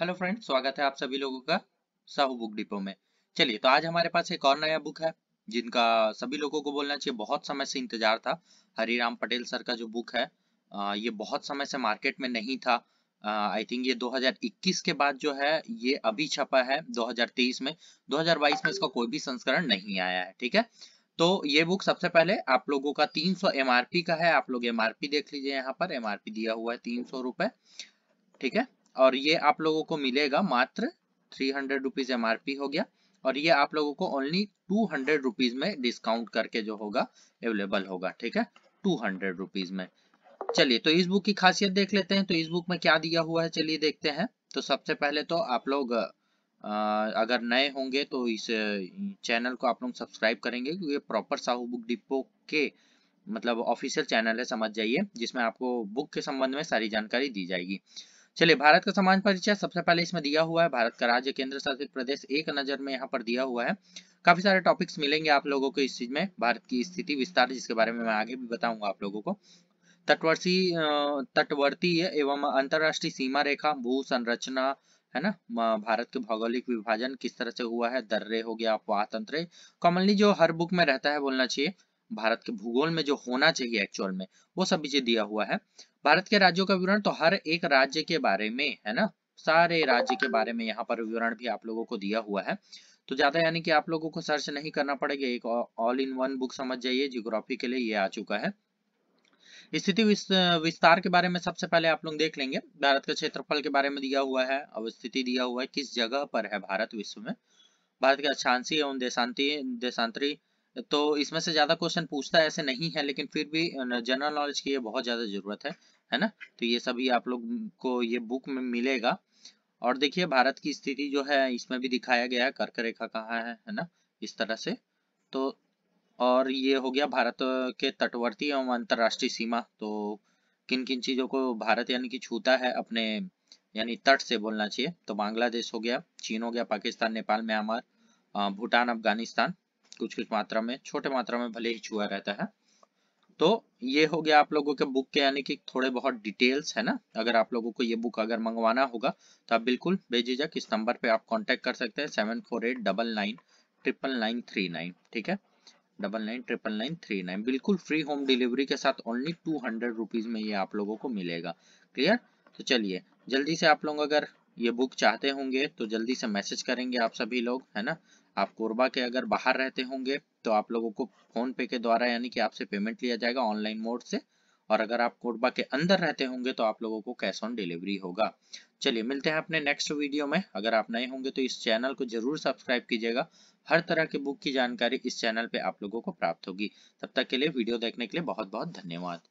hello friends स्वागत है आप सभी लोगों का साहू बुक डिपो में चलिए तो आज हमारे पास एक और नया बुक है जिनका सभी लोगों को बोलना चाहिए बहुत समय से इंतजार था हरिराम पटेल सर का जो बुक है ये बहुत समय से मार्केट में नहीं था आई थिंक ये 2021 के बाद जो है ये अभी छपा है 2023 में 2022 में इसका कोई भी संस्करण नहीं आया है ठीक है तो ये बुक सबसे पहले आप लोगों का 300 एमआरपी का है आप लोग एमआरपी देख लीजिए यहाँ पर एमआरपी दिया हुआ है तीन सौ ठीक है और ये आप लोगों को मिलेगा मात्र थ्री हंड्रेड रुपीज एम हो गया और ये आप लोगों को ओनली टू हंड्रेड रुपीज में डिस्काउंट करके जो होगा अवेलेबल होगा ठीक है टू हंड्रेड रुपीज में चलिए तो इस बुक की खासियत देख लेते हैं तो इस बुक में क्या दिया हुआ है चलिए देखते हैं तो सबसे पहले तो आप लोग अगर नए होंगे तो इस चैनल को आप लोग सब्सक्राइब करेंगे क्योंकि ये प्रॉपर साहू बुक डिपो के मतलब ऑफिशियल चैनल है समझ जाइए जिसमें आपको बुक के संबंध में सारी जानकारी दी जाएगी चलिए भारत का समान परिचय सबसे पहले इसमें दिया हुआ है भारत का राज्य केंद्र शासित प्रदेश एक नजर में यहाँ पर दिया हुआ है काफी सारे टॉपिक्स मिलेंगे आप लोगों को इस चीज में भारत की स्थिति विस्तार जिसके बारे में मैं आगे भी बताऊंगा आप लोगों को तटवर्ती तटवर्ती एवं अंतरराष्ट्रीय सीमा रेखा भू संरचना है ना भारत के भौगोलिक विभाजन किस तरह से हुआ है दर्रे हो गया अपवाह तंत्र कॉमनली जो हर बुक में रहता है बोलना चाहिए भारत के भूगोल में जो होना चाहिए एक्चुअल में वो सब चीजें दिया हुआ है भारत के राज्यों का विवरण तो हर एक राज्य के बारे में है ना सारे राज्य के बारे में यहाँ पर विवरण भी आप लोगों को दिया हुआ है तो ज्यादा यानी कि आप लोगों को सर्च नहीं करना पड़ेगा एक ऑल इन वन बुक समझ जाइए जियोग्राफी के लिए ये आ चुका है स्थिति विस्तार के बारे में सबसे पहले आप लोग देख लेंगे भारत के क्षेत्रफल के बारे में दिया हुआ है अवस्थिति दिया हुआ है किस जगह पर है भारत विश्व में भारत के अक्षांशी एवं देशांति देशांतरी तो इसमें से ज्यादा क्वेश्चन पूछता ऐसे नहीं है लेकिन फिर भी जनरल नॉलेज की ये बहुत ज्यादा जरूरत है है ना तो ये सभी आप लोग को ये बुक में मिलेगा और देखिए भारत की स्थिति जो है इसमें भी दिखाया गया है कर्क रेखा कहाँ है है ना इस तरह से तो और ये हो गया भारत के तटवर्ती एवं अंतर्राष्ट्रीय सीमा तो किन किन चीजों को भारत यानी कि छूता है अपने यानी तट से बोलना चाहिए तो बांग्लादेश हो गया चीन हो गया पाकिस्तान नेपाल म्यांमार भूटान अफगानिस्तान कुछ कुछ मात्रा में छोटे मात्रा में भले ही छुआ रहता है तो ये हो गया आप लोगों के बुक के यानी कि थोड़े बहुत डिटेल्स है ना अगर आप लोगों को ये बुक अगर मंगवाना होगा तो आप बिल्कुल भेजिएगा किस नंबर पे आप कांटेक्ट कर सकते हैं seven four eight double nine triple nine three nine ठीक है double nine triple nine three nine बिल्कुल फ्री होम डिलीवरी के साथ ओनली टू हंड्रेड रुपीज में ये आप लोगों को मिलेगा क्लियर तो चलिए जल्दी से आप लोग अगर ये बुक चाहते होंगे तो जल्दी से मैसेज करेंगे आप सभी लोग है ना आप कोरबा के अगर बाहर रहते होंगे तो आप लोगों को फोन पे के द्वारा यानी कि आपसे पेमेंट लिया जाएगा ऑनलाइन मोड से और अगर आप कोरबा के अंदर रहते होंगे तो आप लोगों को कैश ऑन डिलीवरी होगा चलिए मिलते हैं अपने नेक्स्ट वीडियो में अगर आप नए होंगे तो इस चैनल को जरूर सब्सक्राइब कीजिएगा हर तरह के बुक की जानकारी इस चैनल पे आप लोगों को प्राप्त होगी तब तक के लिए वीडियो देखने के लिए बहुत बहुत धन्यवाद